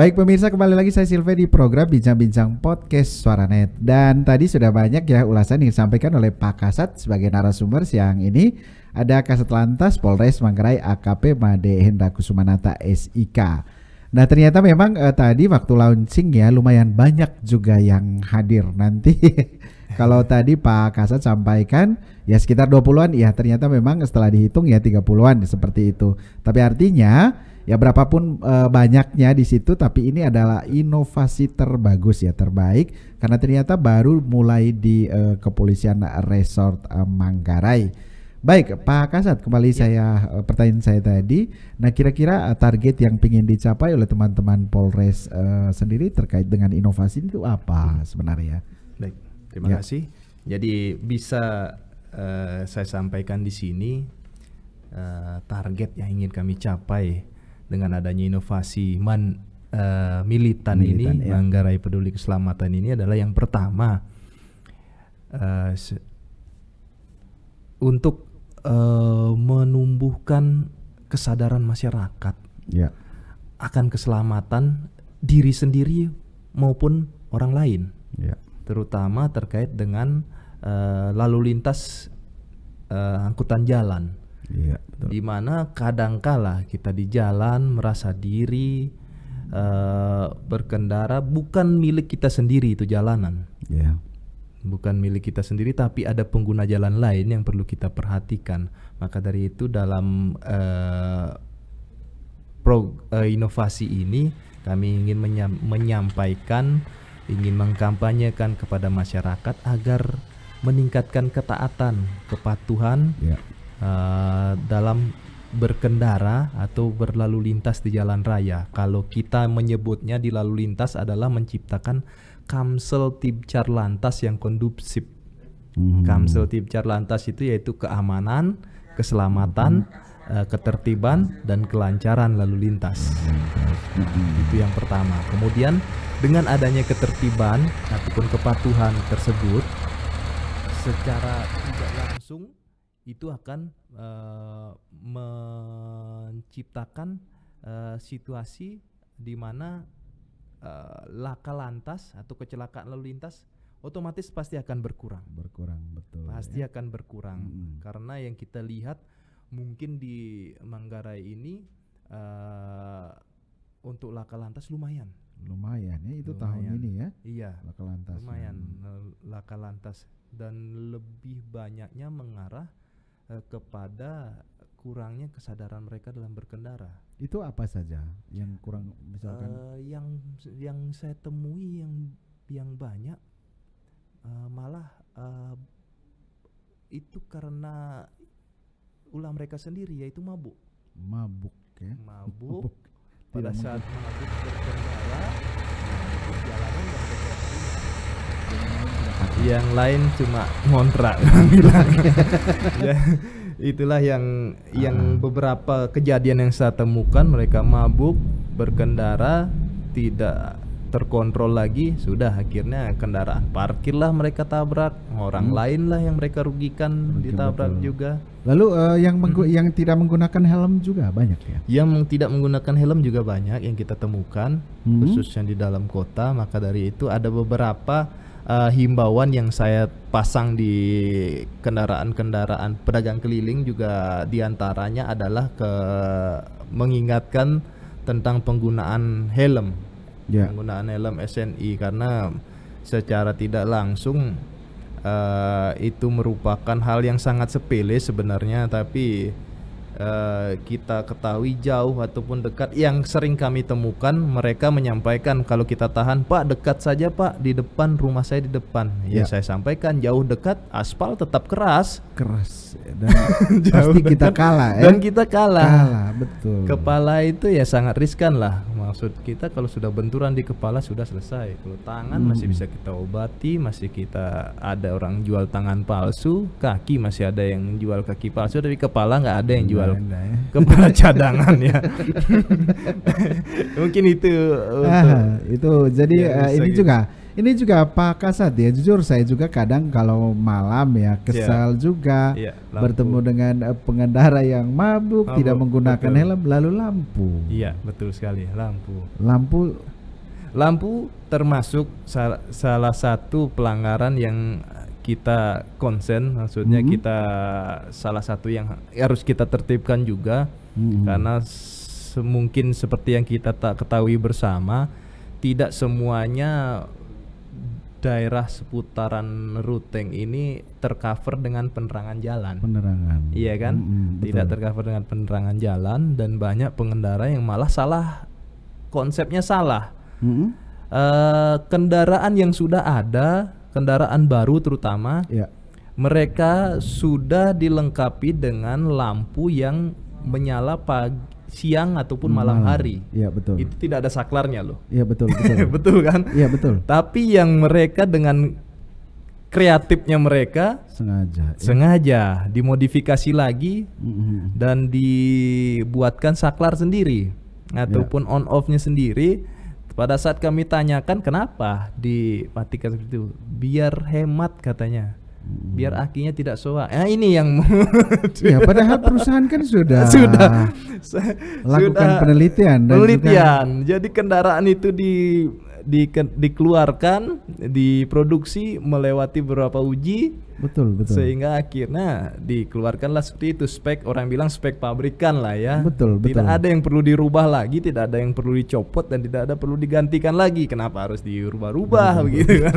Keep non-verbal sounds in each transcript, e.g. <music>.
Baik pemirsa kembali lagi saya Silve di program Bincang-Bincang Podcast Suara Net Dan tadi sudah banyak ya ulasan yang disampaikan oleh Pak Kasat sebagai narasumber siang ini Ada Kasat Lantas Polres Manggarai AKP Made Hendra Kusumanata SIK Nah ternyata memang eh, tadi waktu launching ya lumayan banyak juga yang hadir nanti. <laughs> Kalau tadi Pak Kasat sampaikan ya sekitar 20-an ya ternyata memang setelah dihitung ya 30-an seperti itu. Tapi artinya ya berapapun e, banyaknya di situ tapi ini adalah inovasi terbagus ya terbaik karena ternyata baru mulai di e, kepolisian resort e, Manggarai. Baik, Pak Kasat, kembali ya. saya pertanyaan saya tadi. Nah, kira-kira target yang ingin dicapai oleh teman-teman Polres e, sendiri terkait dengan inovasi itu apa sebenarnya? Baik, terima ya. kasih. Jadi bisa uh, saya sampaikan di sini uh, target yang ingin kami capai dengan adanya inovasi man uh, eh, militan, militan ini ya. Manggarai Peduli Keselamatan ini adalah yang pertama uh, untuk uh, menumbuhkan kesadaran masyarakat ya. akan keselamatan diri sendiri maupun orang lain, ya. terutama terkait dengan uh, lalu lintas uh, angkutan jalan Iya, betul. Dimana kadangkala kita di jalan merasa diri uh, berkendara bukan milik kita sendiri itu jalanan. Iya. Bukan milik kita sendiri tapi ada pengguna jalan lain yang perlu kita perhatikan. Maka dari itu dalam uh, eh, pro uh, eh, inovasi ini kami ingin menyam, menyampaikan ingin mengkampanyekan kepada masyarakat agar meningkatkan ketaatan, kepatuhan, yeah. Eh, dalam berkendara atau berlalu lintas di jalan raya. Kalau kita menyebutnya di lalu lintas adalah menciptakan kamsel tipcar lantas yang kondusif. Hmm. Kamsel tipcar lantas itu yaitu keamanan, keselamatan, hmm. ketertiban dan kelancaran lalu lintas. Hmm. Itu yang pertama. Kemudian dengan adanya ketertiban ataupun kepatuhan tersebut secara itu akan uh, menciptakan uh, situasi di mana uh, laka lantas atau kecelakaan lalu lintas otomatis pasti akan berkurang. Berkurang betul. Ya. Pasti ya. akan berkurang hmm. karena yang kita lihat mungkin di Manggarai ini uh, untuk laka lantas lumayan. Lumayan ya itu lumayan. tahun ini ya. Iya. Laka lantas. Lumayan hmm. laka lantas dan lebih banyaknya mengarah Eh, kepada kurangnya kesadaran mereka dalam berkendara. Itu apa saja yang kurang misalkan? Uh, yang yang saya temui yang yang banyak uh, malah uh, itu karena ulah mereka sendiri yaitu mabuk. Mabuk ya. Mabuk. <laughs> Pada Tidak saat mabuk berkendara, jalanan dan berkendara yang lain cuma ngontrak <laughs> bilang <laughs> ya, itulah yang yang beberapa kejadian yang saya temukan mereka mabuk berkendara tidak terkontrol lagi sudah akhirnya kendaraan parkirlah mereka tabrak orang hmm. lain lah yang mereka rugikan Mungkin ditabrak betul. juga lalu uh, yang menggu- hmm. yang tidak menggunakan helm juga banyak ya yang tidak menggunakan helm juga banyak yang kita temukan hmm. khususnya di dalam kota maka dari itu ada beberapa uh, himbauan yang saya pasang di kendaraan-kendaraan pedagang keliling juga diantaranya adalah ke mengingatkan tentang penggunaan helm, yeah. penggunaan helm SNI karena secara tidak langsung uh, itu merupakan hal yang sangat sepele sebenarnya tapi uh, kita ketahui jauh ataupun dekat yang sering kami temukan mereka menyampaikan kalau kita tahan Pak dekat saja Pak di depan rumah saya di depan ya, ya. saya sampaikan jauh dekat aspal tetap keras keras ya, dan <laughs> pasti dekat. kita kalah ya? dan kita kalah. kalah betul kepala itu ya sangat riskan lah maksud kita kalau sudah benturan di kepala sudah selesai kalau tangan hmm. masih bisa kita obati masih kita ada orang jual tangan palsu kaki masih ada yang jual kaki palsu tapi kepala nggak ada yang jual nah, nah, ya. <laughs> kepala <laughs> cadangan ya <laughs> mungkin itu ah, itu jadi ya, uh, ini gitu. juga ini juga apa Kasat ya jujur saya juga kadang kalau malam ya kesal yeah. juga yeah, bertemu dengan eh, pengendara yang mabuk, mabuk tidak menggunakan betul. helm lalu lampu iya betul sekali lampu lampu lampu termasuk sal salah satu pelanggaran yang kita konsen maksudnya mm -hmm. kita salah satu yang harus kita tertibkan juga mm -hmm. karena semungkin seperti yang kita tak ketahui bersama tidak semuanya daerah seputaran Ruteng ini tercover dengan penerangan jalan. Penerangan. Iya kan? Mm Tidak tercover dengan penerangan jalan dan banyak pengendara yang malah salah konsepnya salah. Mm -hmm. uh, kendaraan yang sudah ada, kendaraan baru terutama, yeah. mereka sudah dilengkapi dengan lampu yang menyala pagi siang ataupun malam, malam. hari. Iya betul. Itu tidak ada saklarnya loh. Iya betul <laughs> betul. betul kan? Iya betul. Tapi yang mereka dengan kreatifnya mereka sengaja iya. sengaja dimodifikasi lagi mm-hmm. dan dibuatkan saklar sendiri ataupun yeah. on offnya sendiri pada saat kami tanyakan kenapa dimatikan seperti itu biar hemat katanya biar akinya tidak soal, Nah, ini yang <laughs> Ya padahal perusahaan kan sudah <laughs> sudah lakukan sudah penelitian dan penelitian. Juga... Jadi kendaraan itu di di dikeluarkan, diproduksi melewati beberapa uji Betul, betul. Sehingga akhirnya dikeluarkanlah seperti itu spek orang bilang spek pabrikan lah ya. Betul, betul. Tidak ada yang perlu dirubah lagi, tidak ada yang perlu dicopot dan tidak ada perlu digantikan lagi. Kenapa harus dirubah-rubah begitu kan?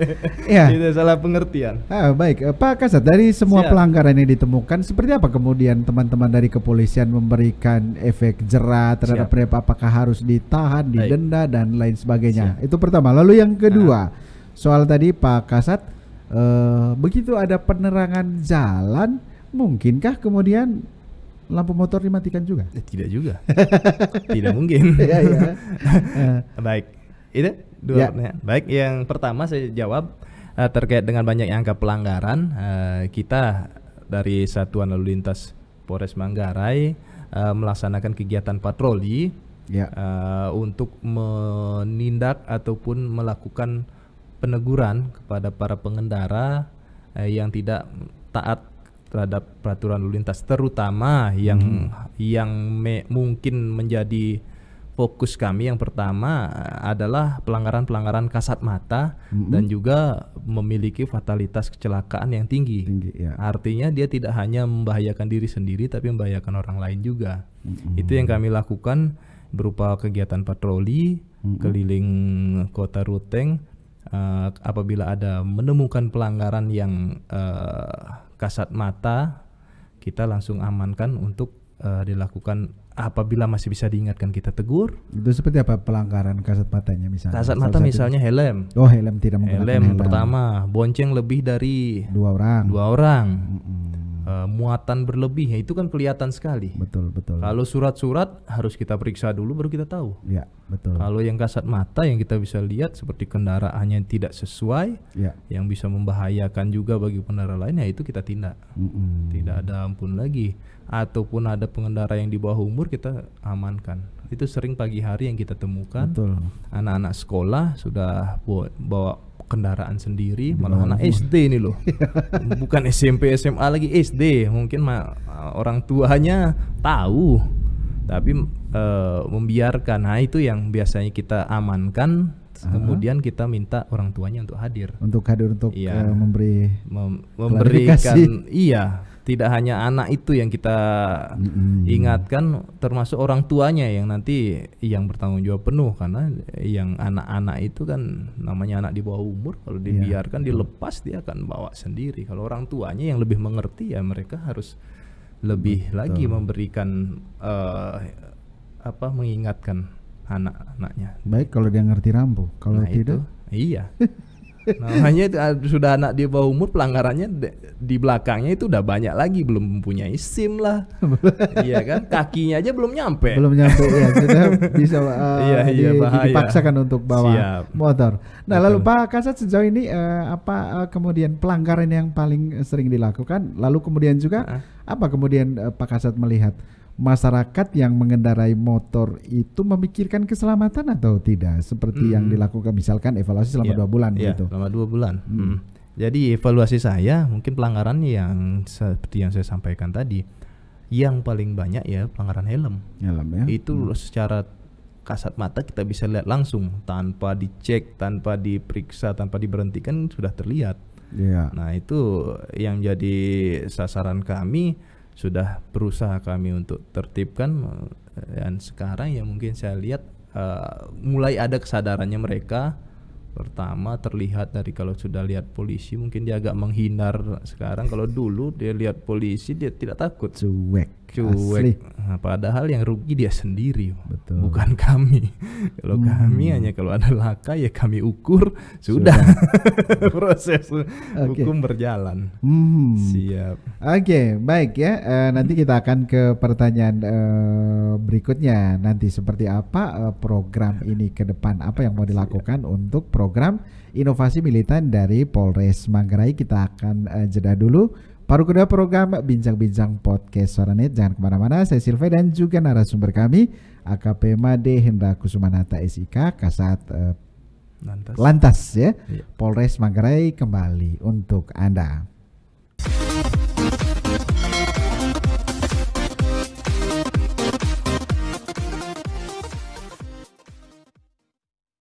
<laughs> ya. Itu salah pengertian. Ah, baik, eh, Pak Kasat dari semua Siap. pelanggaran yang ditemukan seperti apa kemudian teman-teman dari kepolisian memberikan efek jerah terhadap mereka apakah harus ditahan, didenda baik. dan lain sebagainya. Siap. Itu pertama. Lalu yang kedua, nah. soal tadi Pak Kasat e, begitu ada penerangan jalan, mungkinkah kemudian lampu motor dimatikan juga? Eh, tidak juga. <laughs> Tidak mungkin. <laughs> ya, ya. Baik. Itu dua ya. Baik, yang pertama saya jawab terkait dengan banyak angka pelanggaran kita dari Satuan Lalu Lintas Polres Manggarai melaksanakan kegiatan patroli ya. uh, untuk menindak ataupun melakukan peneguran kepada para pengendara eh, yang tidak taat terhadap peraturan lalu lintas terutama yang hmm. yang me, mungkin menjadi fokus kami yang pertama eh, adalah pelanggaran-pelanggaran kasat mata hmm dan juga memiliki fatalitas kecelakaan yang tinggi. tinggi ya. Artinya dia tidak hanya membahayakan diri sendiri tapi membahayakan orang lain juga. hmm Itu yang kami lakukan berupa kegiatan patroli hmm keliling kota Ruteng uh, apabila ada menemukan pelanggaran yang uh, kasat mata kita langsung amankan untuk uh, dilakukan apabila masih bisa diingatkan kita tegur. Itu seperti apa pelanggaran kasat matanya misalnya? Kasat mata misalnya helm. Oh helm tidak menggunakan helm. Helm pertama bonceng lebih dari dua orang. Dua orang. Mm -mm uh, muatan berlebih ya itu kan kelihatan sekali. Betul betul. Kalau surat-surat harus kita periksa dulu baru kita tahu. Ya betul. Kalau yang kasat mata yang kita bisa lihat seperti kendaraannya yang tidak sesuai, ya. yang bisa membahayakan juga bagi pengendara lainnya itu kita tindak. Mm mm Tidak ada ampun lagi. Ataupun ada pengendara yang di bawah umur kita amankan. Itu sering pagi hari yang kita temukan. Anak-anak sekolah sudah bawa kendaraan sendiri malah anak SD ini loh <laughs> bukan SMP SMA lagi SD mungkin ma eh, orang tuanya tahu tapi e, membiarkan nah itu yang biasanya kita amankan kemudian kita minta orang tuanya untuk hadir untuk hadir untuk ya. memberi mem memberikan iya tidak hanya anak itu yang kita mm-hmm. ingatkan termasuk orang tuanya yang nanti yang bertanggung jawab penuh karena yang anak-anak itu kan namanya anak di bawah umur kalau iya. dibiarkan yeah. dilepas dia akan bawa sendiri kalau orang tuanya yang lebih mengerti ya mereka harus lebih Betul. lagi memberikan uh, apa mengingatkan anak-anaknya baik kalau dia ngerti rambu kalau nah tidak itu, iya <laughs> namanya itu ah, sudah anak di bawah umur pelanggarannya di belakangnya itu udah banyak lagi belum mempunyai SIM lah. <laughs> iya kan? Kakinya aja belum nyampe. Belum nyampe ya. <laughs> Sudah bisa uh, iya, iya, di, dipaksakan untuk bawa Siap. motor. Nah, Betul. lalu Pak Kasat sejauh ini uh, apa uh, kemudian pelanggaran yang paling sering dilakukan lalu kemudian juga uh. apa kemudian uh, Pak Kasat melihat masyarakat yang mengendarai motor itu memikirkan keselamatan atau tidak seperti hmm. yang dilakukan misalkan evaluasi selama ya. dua bulan ya, gitu selama dua bulan hmm. hmm. jadi evaluasi saya mungkin pelanggaran yang seperti yang saya sampaikan tadi yang paling banyak ya pelanggaran helm helm ya itu hmm. secara kasat mata kita bisa lihat langsung tanpa dicek tanpa diperiksa tanpa diberhentikan sudah terlihat ya. nah itu yang jadi sasaran kami sudah berusaha kami untuk tertibkan dan sekarang ya mungkin saya lihat uh, mulai ada kesadarannya mereka pertama terlihat dari kalau sudah lihat polisi mungkin dia agak menghindar sekarang kalau dulu dia lihat polisi dia tidak takut cuek cuek. Asli. Nah, padahal yang rugi dia sendiri, Betul. bukan <laughs> kami. kalau hmm. kami hanya kalau ada laka ya kami ukur sudah, sudah. <laughs> proses okay. hukum berjalan. Hmm. Siap. Oke, okay, baik ya. E, nanti kita akan ke pertanyaan e, berikutnya. Nanti seperti apa e, program ini ke depan? Apa yang mau dilakukan Siap. untuk program inovasi militan dari Polres Manggarai? Kita akan e, jeda dulu. Paruh kedua program Bincang-Bincang Podcast Suaranet Jangan kemana-mana, saya Silve dan juga narasumber kami, AKP Made Hendra Kusumanata SIK, Kasat eh, Lantas. Lantas ya, iya. Polres Manggarai kembali untuk Anda.